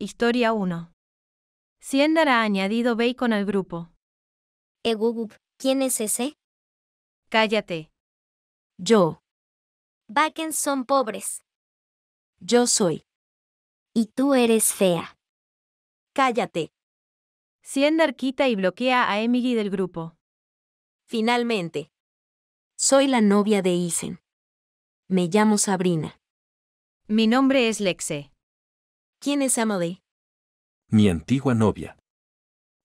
Historia 1. Siendar ha añadido bacon al grupo. Egugup, eh, ¿quién es ese? Cállate. Yo. Bakens son pobres. Yo soy. Y tú eres fea. Cállate. Siendar quita y bloquea a Emily del grupo. Finalmente. Soy la novia de Isen. Me llamo Sabrina. Mi nombre es Lexe. ¿Quién es Emily? Mi antigua novia.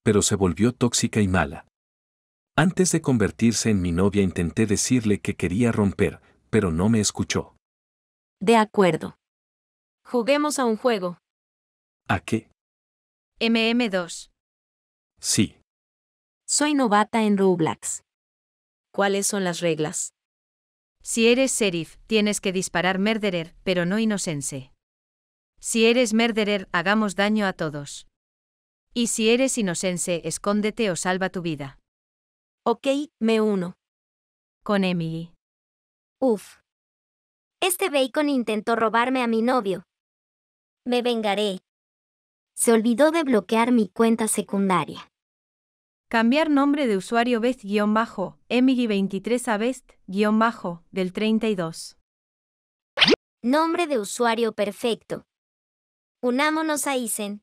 Pero se volvió tóxica y mala. Antes de convertirse en mi novia intenté decirle que quería romper, pero no me escuchó. De acuerdo. Juguemos a un juego. ¿A qué? MM2. Sí. Soy novata en Roblox. ¿Cuáles son las reglas? Si eres sheriff, tienes que disparar murderer, pero no inocense. Si eres murderer, hagamos daño a todos. Y si eres inocense, escóndete o salva tu vida. Ok, me uno. Con Emily. Uf. Este bacon intentó robarme a mi novio. Me vengaré. Se olvidó de bloquear mi cuenta secundaria. Cambiar nombre de usuario best-bajo, emily23 a best-del32. Nombre de usuario perfecto. Unámonos a Isen.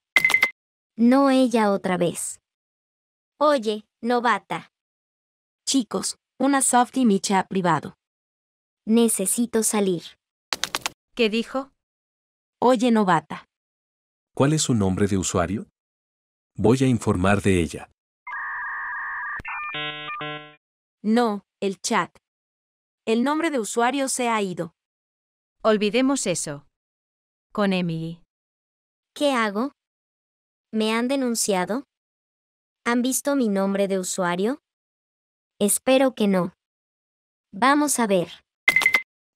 No ella otra vez. Oye, novata. Chicos, una softy Micha privado. Necesito salir. ¿Qué dijo? Oye, novata. ¿Cuál es su nombre de usuario? Voy a informar de ella. No, el chat. El nombre de usuario se ha ido. Olvidemos eso. Con Emily. ¿Qué hago? ¿Me han denunciado? ¿Han visto mi nombre de usuario? Espero que no. Vamos a ver.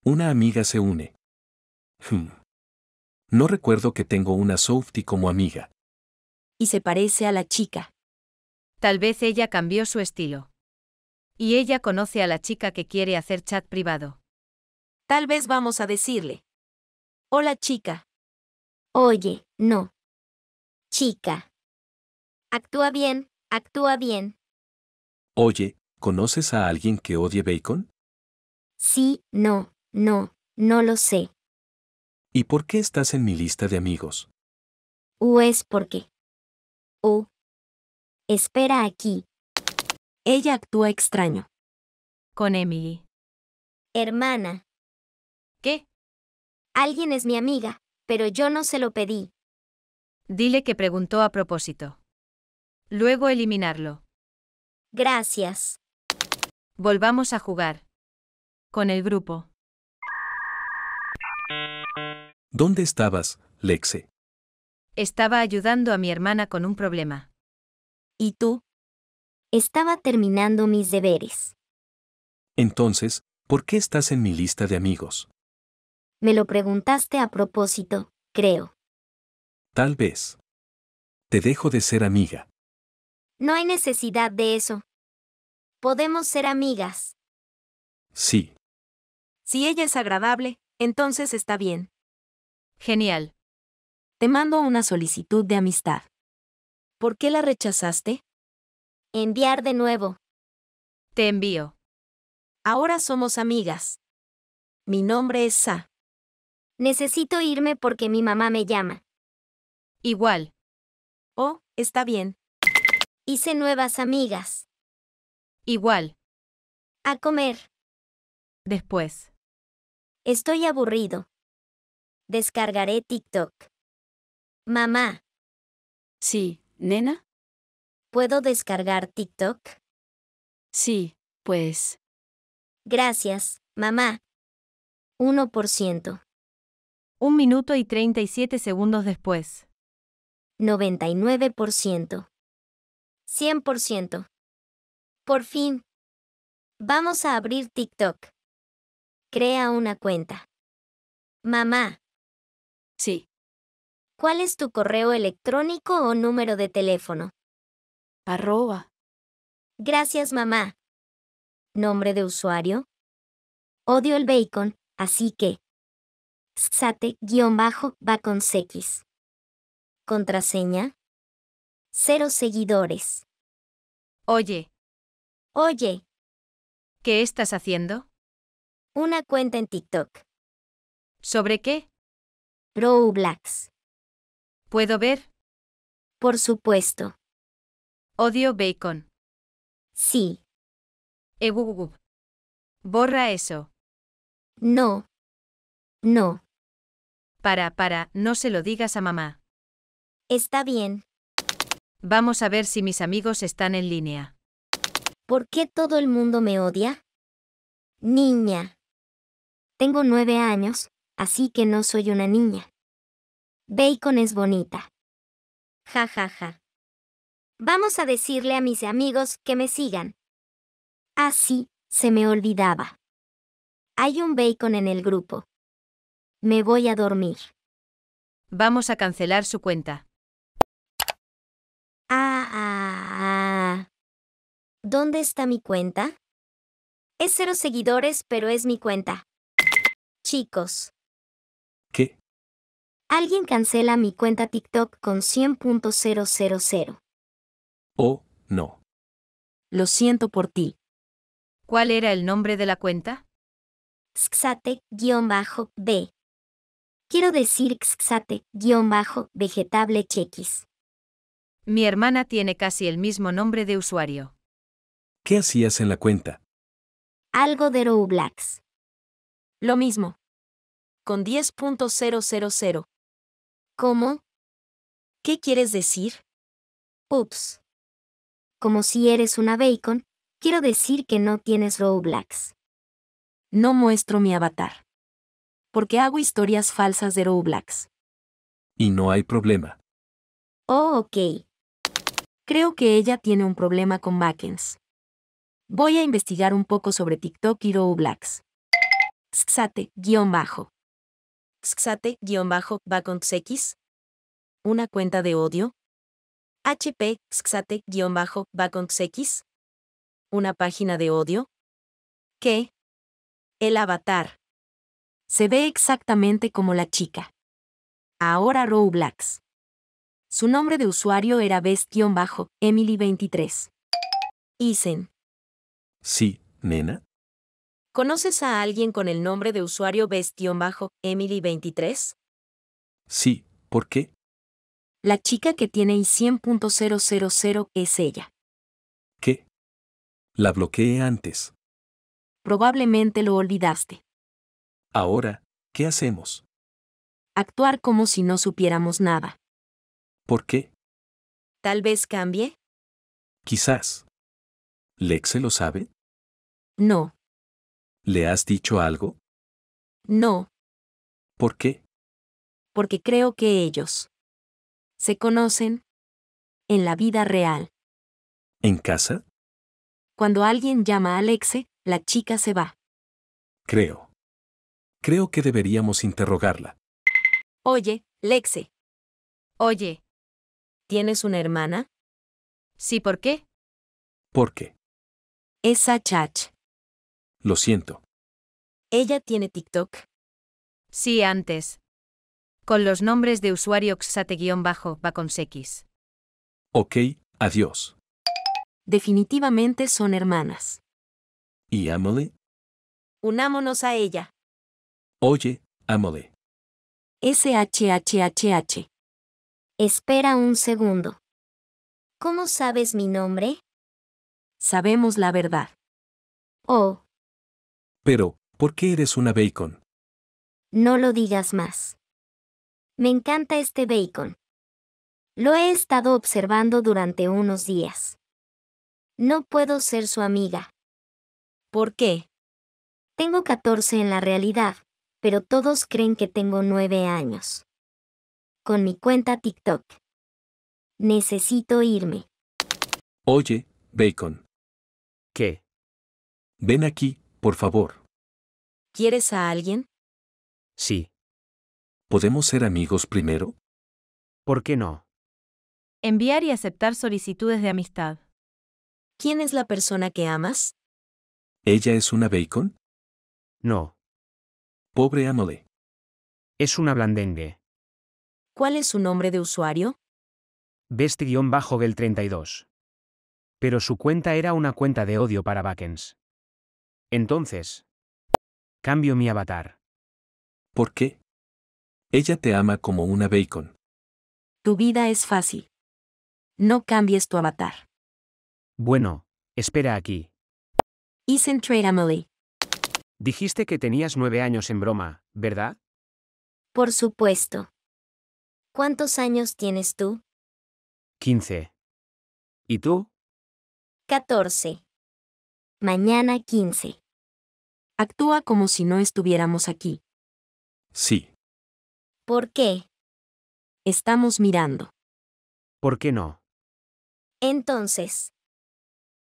Una amiga se une. Hmm. No recuerdo que tengo una Softy como amiga. Y se parece a la chica. Tal vez ella cambió su estilo. Y ella conoce a la chica que quiere hacer chat privado. Tal vez vamos a decirle. Hola chica. Oye. No. Chica. Actúa bien, actúa bien. Oye, ¿conoces a alguien que odie bacon? Sí, no, no, no lo sé. ¿Y por qué estás en mi lista de amigos? U es porque? U. Espera aquí. Ella actúa extraño. Con Emily. Hermana. ¿Qué? Alguien es mi amiga, pero yo no se lo pedí. Dile que preguntó a propósito. Luego eliminarlo. Gracias. Volvamos a jugar. Con el grupo. ¿Dónde estabas, Lexe? Estaba ayudando a mi hermana con un problema. ¿Y tú? Estaba terminando mis deberes. Entonces, ¿por qué estás en mi lista de amigos? Me lo preguntaste a propósito, creo. Tal vez. Te dejo de ser amiga. No hay necesidad de eso. Podemos ser amigas. Sí. Si ella es agradable, entonces está bien. Genial. Te mando una solicitud de amistad. ¿Por qué la rechazaste? Enviar de nuevo. Te envío. Ahora somos amigas. Mi nombre es Sa. Necesito irme porque mi mamá me llama. Igual. Oh, está bien. Hice nuevas amigas. Igual. A comer. Después. Estoy aburrido. Descargaré TikTok. Mamá. Sí, nena. ¿Puedo descargar TikTok? Sí, pues. Gracias, mamá. 1%. Un minuto y 37 segundos después. 99%. 100%. Por fin. Vamos a abrir TikTok. Crea una cuenta. Mamá. Sí. ¿Cuál es tu correo electrónico o número de teléfono? Arroba. Gracias, mamá. Nombre de usuario. Odio el bacon, así que. sate bajo x Contraseña. Cero seguidores. Oye. Oye. ¿Qué estás haciendo? Una cuenta en TikTok. ¿Sobre qué? Blacks. ¿Puedo ver? Por supuesto. Odio bacon. Sí. egu. Eh, Borra eso. No. No. Para, para, no se lo digas a mamá. Está bien. Vamos a ver si mis amigos están en línea. ¿Por qué todo el mundo me odia? Niña. Tengo nueve años, así que no soy una niña. Bacon es bonita. Ja ja ja. Vamos a decirle a mis amigos que me sigan. Ah, sí, se me olvidaba. Hay un bacon en el grupo. Me voy a dormir. Vamos a cancelar su cuenta ah. ¿Dónde está mi cuenta? Es cero seguidores, pero es mi cuenta. Chicos. ¿Qué? Alguien cancela mi cuenta TikTok con 100.000. Oh, no. Lo siento por ti. ¿Cuál era el nombre de la cuenta? Xate-B. Quiero decir Xate-vegetable chequis. Mi hermana tiene casi el mismo nombre de usuario. ¿Qué hacías en la cuenta? Algo de Roblox. Lo mismo. Con 10.000. ¿Cómo? ¿Qué quieres decir? Ups. Como si eres una bacon, quiero decir que no tienes Roblox. No muestro mi avatar. Porque hago historias falsas de Roblox. Y no hay problema. Oh, ok. Creo que ella tiene un problema con Mackens. Voy a investigar un poco sobre TikTok y Row Blacks. Xate, guión bajo. Xate, guión bajo, Una cuenta de odio. HP, Xate, guión bajo, va Una página de odio. ¿Qué? El avatar. Se ve exactamente como la chica. Ahora Row su nombre de usuario era bajo, emily 23 Isen. Sí, nena. ¿Conoces a alguien con el nombre de usuario bajo, emily 23 Sí, ¿por qué? La chica que tiene i100.000 es ella. ¿Qué? La bloqueé antes. Probablemente lo olvidaste. Ahora, ¿qué hacemos? Actuar como si no supiéramos nada. ¿Por qué? Tal vez cambie. Quizás. ¿Lexe lo sabe? No. ¿Le has dicho algo? No. ¿Por qué? Porque creo que ellos se conocen en la vida real. ¿En casa? Cuando alguien llama a Lexe, la chica se va. Creo. Creo que deberíamos interrogarla. Oye, Lexe. Oye, ¿Tienes una hermana? Sí, ¿por qué? ¿Por qué? Esa Lo siento. ¿Ella tiene TikTok? Sí, antes. Con los nombres de usuario xate bajo x. Ok, adiós. Definitivamente son hermanas. ¿Y Amole? Unámonos a ella. Oye, Amole. SHHHH. Espera un segundo. ¿Cómo sabes mi nombre? Sabemos la verdad. Oh. Pero, ¿por qué eres una bacon? No lo digas más. Me encanta este bacon. Lo he estado observando durante unos días. No puedo ser su amiga. ¿Por qué? Tengo 14 en la realidad, pero todos creen que tengo 9 años con mi cuenta TikTok. Necesito irme. Oye, Bacon. ¿Qué? Ven aquí, por favor. ¿Quieres a alguien? Sí. ¿Podemos ser amigos primero? ¿Por qué no? Enviar y aceptar solicitudes de amistad. ¿Quién es la persona que amas? ¿Ella es una Bacon? No. Pobre Amole. Es una blandengue. ¿Cuál es su nombre de usuario? Best-Gel32. Pero su cuenta era una cuenta de odio para Backends. Entonces, cambio mi avatar. ¿Por qué? Ella te ama como una bacon. Tu vida es fácil. No cambies tu avatar. Bueno, espera aquí. Isn't Trade Emily. Dijiste que tenías nueve años en broma, ¿verdad? Por supuesto. ¿Cuántos años tienes tú? 15. ¿Y tú? 14. Mañana 15. Actúa como si no estuviéramos aquí. Sí. ¿Por qué? Estamos mirando. ¿Por qué no? Entonces.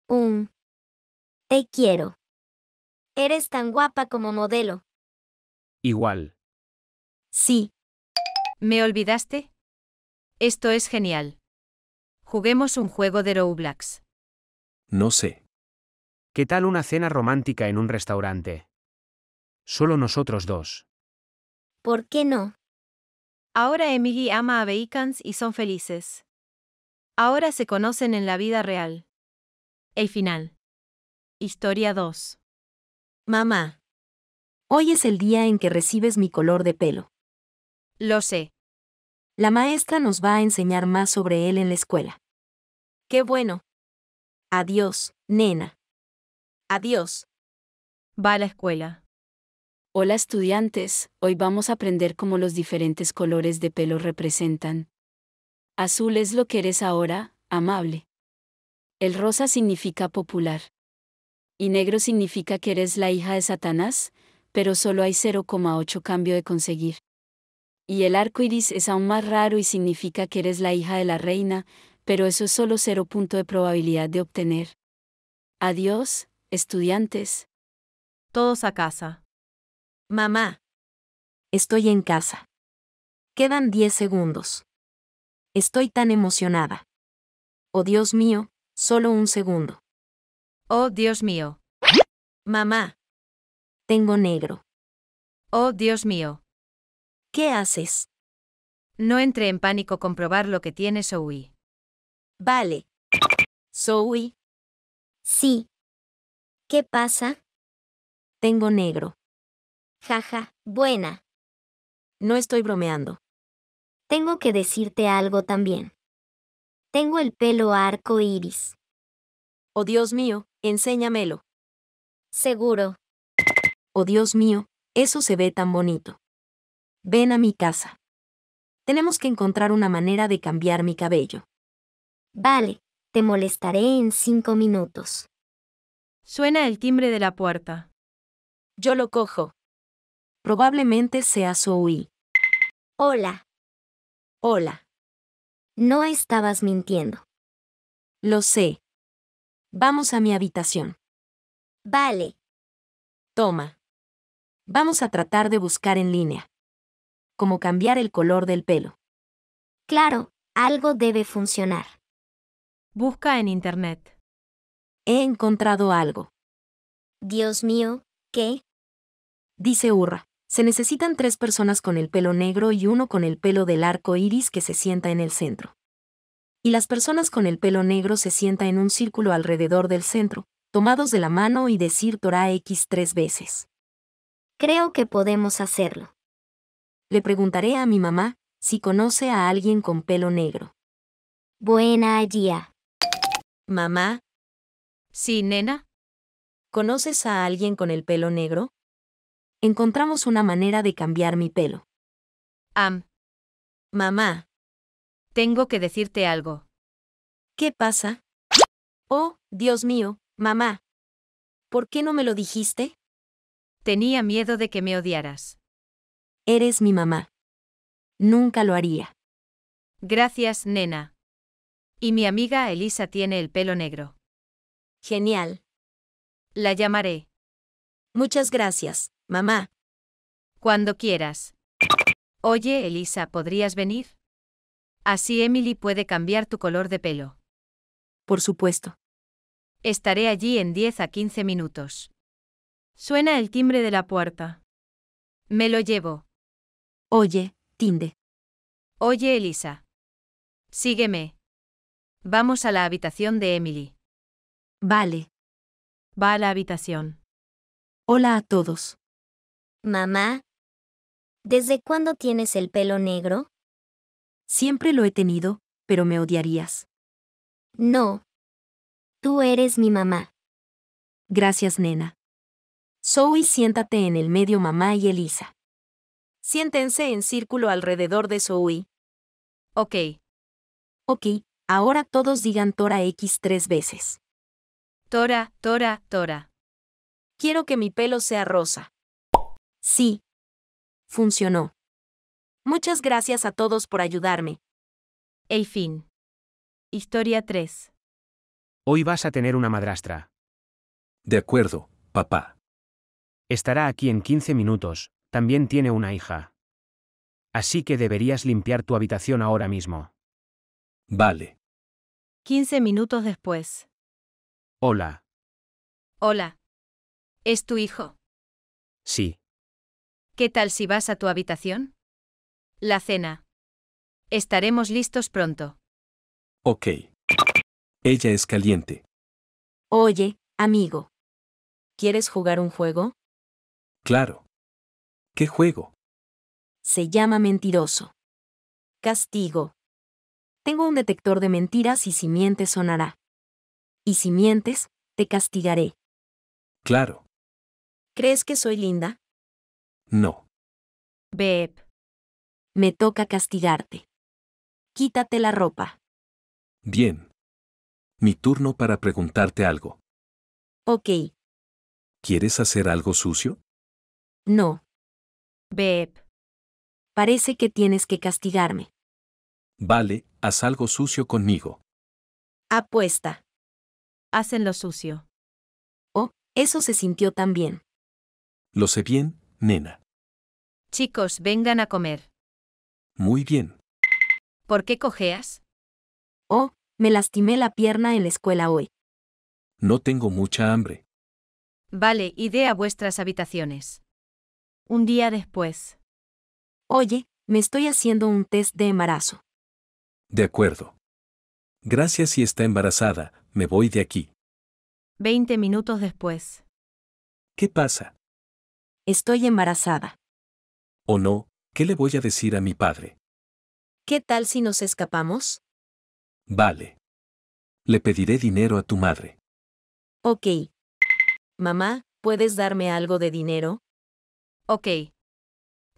Un. Te quiero. Eres tan guapa como modelo. Igual. Sí. ¿Me olvidaste? Esto es genial. Juguemos un juego de Roblox. No sé. ¿Qué tal una cena romántica en un restaurante? Solo nosotros dos. ¿Por qué no? Ahora Emily ama a Bacons y son felices. Ahora se conocen en la vida real. El final. Historia 2. Mamá. Hoy es el día en que recibes mi color de pelo. Lo sé. La maestra nos va a enseñar más sobre él en la escuela. Qué bueno. Adiós, nena. Adiós. Va a la escuela. Hola estudiantes, hoy vamos a aprender cómo los diferentes colores de pelo representan. Azul es lo que eres ahora, amable. El rosa significa popular. Y negro significa que eres la hija de Satanás, pero solo hay 0,8 cambio de conseguir. Y el arco iris es aún más raro y significa que eres la hija de la reina, pero eso es solo cero punto de probabilidad de obtener. Adiós, estudiantes. Todos a casa. Mamá. Estoy en casa. Quedan 10 segundos. Estoy tan emocionada. Oh Dios mío, solo un segundo. Oh Dios mío. Mamá. Tengo negro. Oh Dios mío. ¿Qué haces? No entre en pánico comprobar lo que tiene Zoe. Vale. Zoe. Sí. ¿Qué pasa? Tengo negro. Jaja, buena. No estoy bromeando. Tengo que decirte algo también. Tengo el pelo arco iris. Oh Dios mío, enséñamelo. Seguro. Oh Dios mío, eso se ve tan bonito. Ven a mi casa. Tenemos que encontrar una manera de cambiar mi cabello. Vale, te molestaré en cinco minutos. Suena el timbre de la puerta. Yo lo cojo. Probablemente sea Zoe. Hola. Hola. No estabas mintiendo. Lo sé. Vamos a mi habitación. Vale. Toma. Vamos a tratar de buscar en línea como cambiar el color del pelo. Claro, algo debe funcionar. Busca en Internet. He encontrado algo. Dios mío, ¿qué? Dice Urra. Se necesitan tres personas con el pelo negro y uno con el pelo del arco iris que se sienta en el centro. Y las personas con el pelo negro se sientan en un círculo alrededor del centro, tomados de la mano y decir Torah X tres veces. Creo que podemos hacerlo. Le preguntaré a mi mamá si conoce a alguien con pelo negro. Buena idea. Mamá. Sí, nena. ¿Conoces a alguien con el pelo negro? Encontramos una manera de cambiar mi pelo. Am. mamá. Tengo que decirte algo. ¿Qué pasa? Oh, Dios mío, mamá. ¿Por qué no me lo dijiste? Tenía miedo de que me odiaras. Eres mi mamá. Nunca lo haría. Gracias, nena. Y mi amiga Elisa tiene el pelo negro. Genial. La llamaré. Muchas gracias, mamá. Cuando quieras. Oye, Elisa, ¿podrías venir? Así Emily puede cambiar tu color de pelo. Por supuesto. Estaré allí en 10 a 15 minutos. Suena el timbre de la puerta. Me lo llevo. Oye, Tinde. Oye, Elisa. Sígueme. Vamos a la habitación de Emily. Vale. Va a la habitación. Hola a todos. Mamá. ¿Desde cuándo tienes el pelo negro? Siempre lo he tenido, pero me odiarías. No. Tú eres mi mamá. Gracias, nena. Zoe, siéntate en el medio mamá y Elisa. Siéntense en círculo alrededor de Zoe. Ok. Ok, ahora todos digan Tora X tres veces. Tora, Tora, Tora. Quiero que mi pelo sea rosa. Sí. Funcionó. Muchas gracias a todos por ayudarme. El fin. Historia 3. Hoy vas a tener una madrastra. De acuerdo, papá. Estará aquí en 15 minutos, también tiene una hija. Así que deberías limpiar tu habitación ahora mismo. Vale. 15 minutos después. Hola. Hola. ¿Es tu hijo? Sí. ¿Qué tal si vas a tu habitación? La cena. Estaremos listos pronto. Ok. Ella es caliente. Oye, amigo. ¿Quieres jugar un juego? Claro. ¿Qué juego? Se llama mentiroso. Castigo. Tengo un detector de mentiras y si mientes sonará. Y si mientes, te castigaré. Claro. ¿Crees que soy linda? No. Beb. Me toca castigarte. Quítate la ropa. Bien. Mi turno para preguntarte algo. Ok. ¿Quieres hacer algo sucio? No. Beb. Parece que tienes que castigarme. Vale, haz algo sucio conmigo. Apuesta. Hacen lo sucio. Oh, eso se sintió tan bien. Lo sé bien, nena. Chicos, vengan a comer. Muy bien. ¿Por qué cojeas? Oh, me lastimé la pierna en la escuela hoy. No tengo mucha hambre. Vale, id a vuestras habitaciones. Un día después. Oye, me estoy haciendo un test de embarazo. De acuerdo. Gracias si está embarazada, me voy de aquí. Veinte minutos después. ¿Qué pasa? Estoy embarazada. ¿O no? ¿Qué le voy a decir a mi padre? ¿Qué tal si nos escapamos? Vale. Le pediré dinero a tu madre. Ok. Mamá, ¿puedes darme algo de dinero? Ok.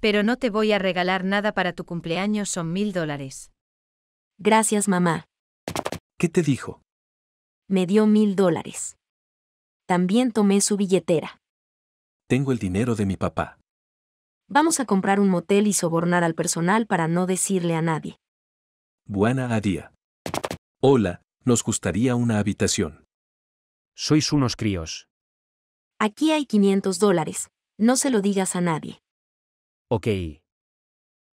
Pero no te voy a regalar nada para tu cumpleaños, son mil dólares. Gracias, mamá. ¿Qué te dijo? Me dio mil dólares. También tomé su billetera. Tengo el dinero de mi papá. Vamos a comprar un motel y sobornar al personal para no decirle a nadie. Buena día. Hola, nos gustaría una habitación. Sois unos críos. Aquí hay 500 dólares. No se lo digas a nadie. Ok.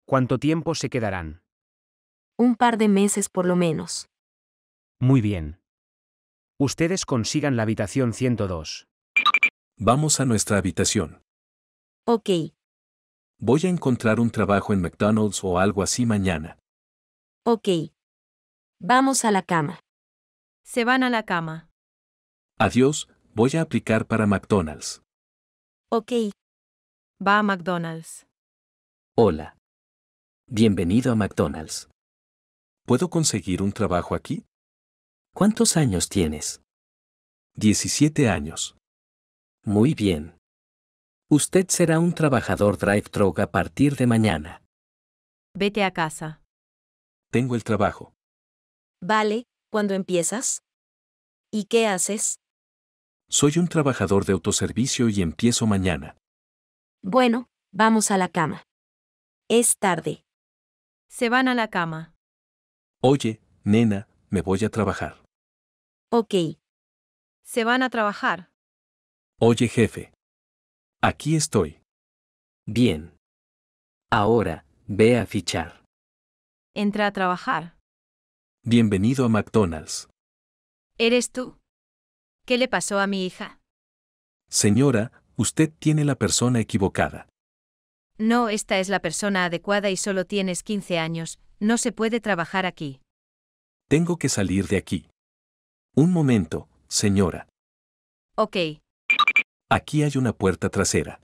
¿Cuánto tiempo se quedarán? Un par de meses por lo menos. Muy bien. Ustedes consigan la habitación 102. Vamos a nuestra habitación. Ok. Voy a encontrar un trabajo en McDonald's o algo así mañana. Ok. Vamos a la cama. Se van a la cama. Adiós, voy a aplicar para McDonald's. Ok. Va a McDonald's. Hola. Bienvenido a McDonald's. ¿Puedo conseguir un trabajo aquí? ¿Cuántos años tienes? 17 años. Muy bien. Usted será un trabajador drive-thru a partir de mañana. Vete a casa. Tengo el trabajo. Vale, ¿cuándo empiezas? ¿Y qué haces? Soy un trabajador de autoservicio y empiezo mañana. Bueno, vamos a la cama. Es tarde. Se van a la cama. Oye, nena, me voy a trabajar. Ok. Se van a trabajar. Oye, jefe. Aquí estoy. Bien. Ahora, ve a fichar. Entra a trabajar. Bienvenido a McDonald's. ¿Eres tú? ¿Qué le pasó a mi hija? Señora, usted tiene la persona equivocada. No, esta es la persona adecuada y solo tienes 15 años, no se puede trabajar aquí. Tengo que salir de aquí. Un momento, señora. Ok. Aquí hay una puerta trasera.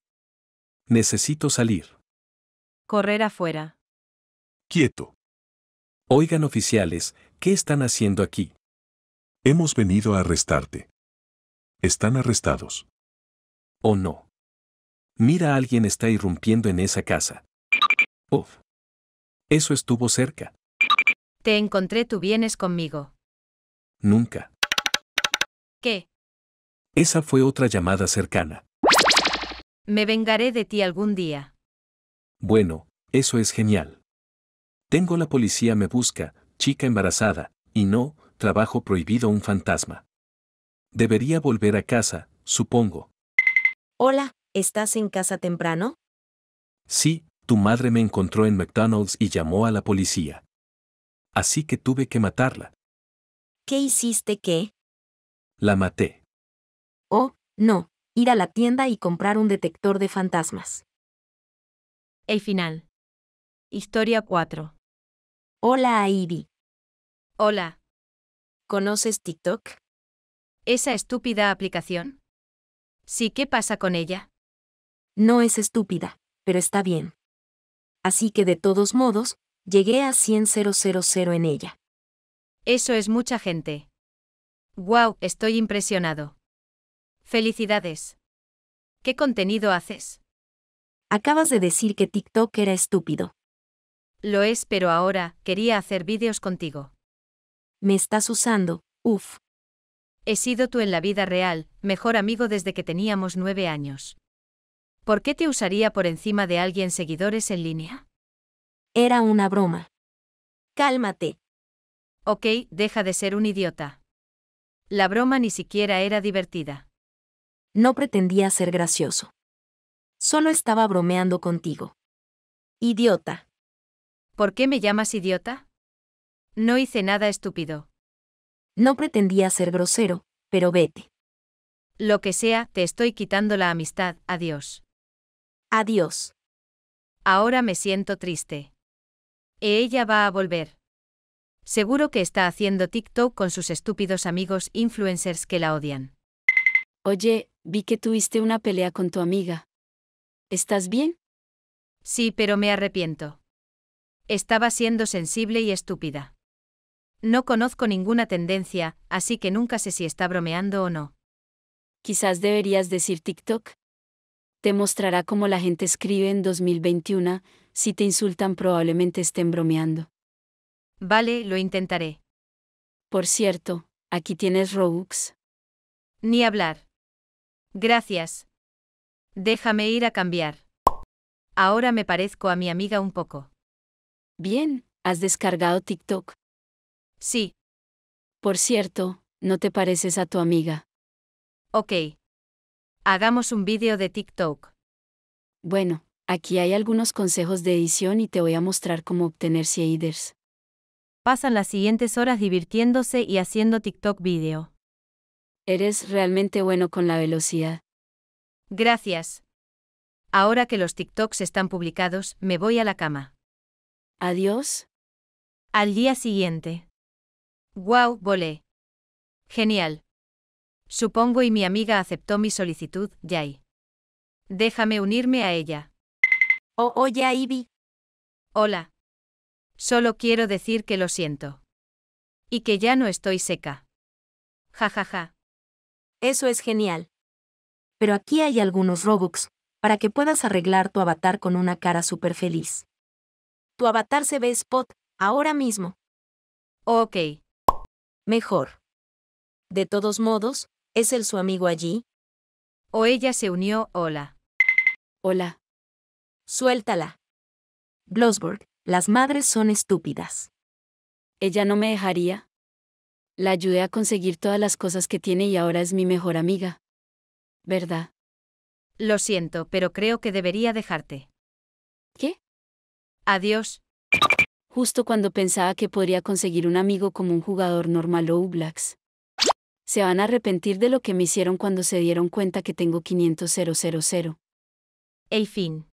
Necesito salir. Correr afuera. Quieto. Oigan oficiales, ¿qué están haciendo aquí? Hemos venido a arrestarte. Están arrestados. ¿O oh, no? Mira, alguien está irrumpiendo en esa casa. Uf. Eso estuvo cerca. Te encontré, tú vienes conmigo. Nunca. ¿Qué? Esa fue otra llamada cercana. Me vengaré de ti algún día. Bueno, eso es genial. Tengo la policía me busca, chica embarazada, y no, trabajo prohibido un fantasma. Debería volver a casa, supongo. Hola, ¿estás en casa temprano? Sí, tu madre me encontró en McDonald's y llamó a la policía. Así que tuve que matarla. ¿Qué hiciste qué? La maté. Oh, no, ir a la tienda y comprar un detector de fantasmas. El final. Historia 4. Hola, Ivy. Hola. ¿Conoces TikTok? ¿Esa estúpida aplicación? Sí, ¿qué pasa con ella? No es estúpida, pero está bien. Así que de todos modos, llegué a 100.000 en ella. Eso es mucha gente. ¡Wow! Estoy impresionado. Felicidades. ¿Qué contenido haces? Acabas de decir que TikTok era estúpido. Lo es, pero ahora quería hacer vídeos contigo. Me estás usando, uff. He sido tú en la vida real, mejor amigo desde que teníamos nueve años. ¿Por qué te usaría por encima de alguien seguidores en línea? Era una broma. Cálmate. Ok, deja de ser un idiota. La broma ni siquiera era divertida. No pretendía ser gracioso. Solo estaba bromeando contigo. Idiota. ¿Por qué me llamas idiota? No hice nada estúpido. No pretendía ser grosero, pero vete. Lo que sea, te estoy quitando la amistad, adiós. Adiós. Ahora me siento triste. Ella va a volver. Seguro que está haciendo TikTok con sus estúpidos amigos influencers que la odian. Oye, vi que tuviste una pelea con tu amiga. ¿Estás bien? Sí, pero me arrepiento. Estaba siendo sensible y estúpida. No conozco ninguna tendencia, así que nunca sé si está bromeando o no. Quizás deberías decir TikTok. Te mostrará cómo la gente escribe en 2021, si te insultan probablemente estén bromeando. Vale, lo intentaré. Por cierto, aquí tienes Robux. Ni hablar. Gracias. Déjame ir a cambiar. Ahora me parezco a mi amiga un poco. Bien, ¿has descargado TikTok? Sí. Por cierto, no te pareces a tu amiga. Ok. Hagamos un vídeo de TikTok. Bueno, aquí hay algunos consejos de edición y te voy a mostrar cómo obtener seeders. Pasan las siguientes horas divirtiéndose y haciendo TikTok vídeo. Eres realmente bueno con la velocidad. Gracias. Ahora que los TikToks están publicados, me voy a la cama. Adiós. Al día siguiente. ¡Guau, wow, volé! Genial. Supongo y mi amiga aceptó mi solicitud, Yay. Déjame unirme a ella. Oh, oye, oh, Ivy. Hola. Solo quiero decir que lo siento. Y que ya no estoy seca. Ja ja ja. Eso es genial. Pero aquí hay algunos Robux, para que puedas arreglar tu avatar con una cara súper feliz. Tu avatar se ve spot, ahora mismo. Ok mejor. De todos modos, ¿es él su amigo allí? O ella se unió, hola. Hola. Suéltala. Glossburg, las madres son estúpidas. Ella no me dejaría. La ayudé a conseguir todas las cosas que tiene y ahora es mi mejor amiga. ¿Verdad? Lo siento, pero creo que debería dejarte. ¿Qué? Adiós, justo cuando pensaba que podría conseguir un amigo como un jugador normal o Ublax. Se van a arrepentir de lo que me hicieron cuando se dieron cuenta que tengo 500 000. El fin.